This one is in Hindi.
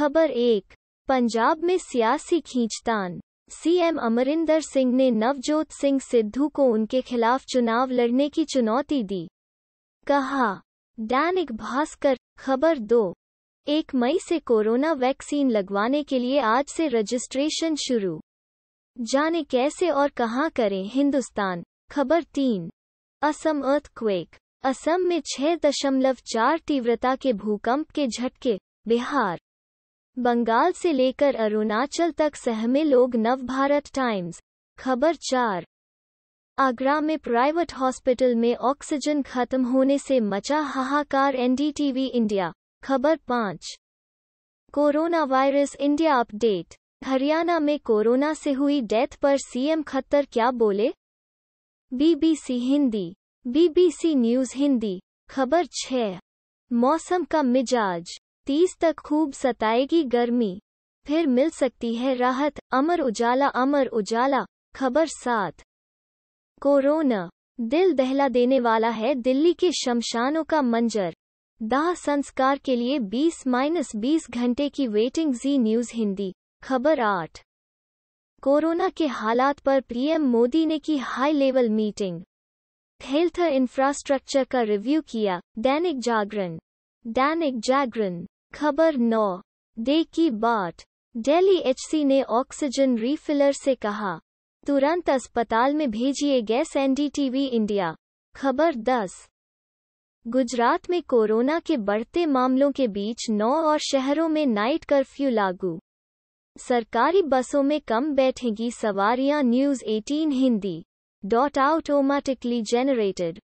खबर एक पंजाब में सियासी खींचतान सीएम अमरिंदर सिंह ने नवजोत सिंह सिद्धू को उनके खिलाफ चुनाव लड़ने की चुनौती दी कहा दैनिक भास्कर खबर दो एक मई से कोरोना वैक्सीन लगवाने के लिए आज से रजिस्ट्रेशन शुरू जाने कैसे और कहाँ करें हिंदुस्तान खबर तीन असम अर्थक्वेक असम में 6.4 तीव्रता के भूकंप के झटके बिहार बंगाल से लेकर अरुणाचल तक सहमे लोग नवभारत टाइम्स खबर चार आगरा में प्राइवेट हॉस्पिटल में ऑक्सीजन खत्म होने से मचा हाहाकार एनडीटीवी इंडिया खबर पाँच corona virus India update Haryana में कोरोना से हुई डेथ पर सीएम खत्तर क्या बोले BBC Hindi BBC news Hindi खबर छः मौसम का मिजाज तीस तक खूब सताएगी गर्मी फिर मिल सकती है राहत अमर उजाला अमर उजाला खबर सात कोरोना दिल दहला देने वाला है दिल्ली के शमशानों का मंजर दाह संस्कार के लिए 20 माइनस बीस घंटे की वेटिंग जी न्यूज हिंदी खबर आठ कोरोना के हालात पर पीएम मोदी ने की high level meeting health infrastructure का रिव्यू किया दैनिक जागरण दैनिक जागरण खबर नौ डे की बाट डेली एचसी ने ऑक्सीजन रिफिलर से कहा तुरंत अस्पताल में भेजिए गैस एनडीटीवी इंडिया खबर 10 गुजरात में कोरोना के बढ़ते मामलों के बीच नौ और शहरों में नाइट कर्फ्यू लागू सरकारी बसों में कम बैठेंगी सवारियां news 18 Hindi dot automatically generated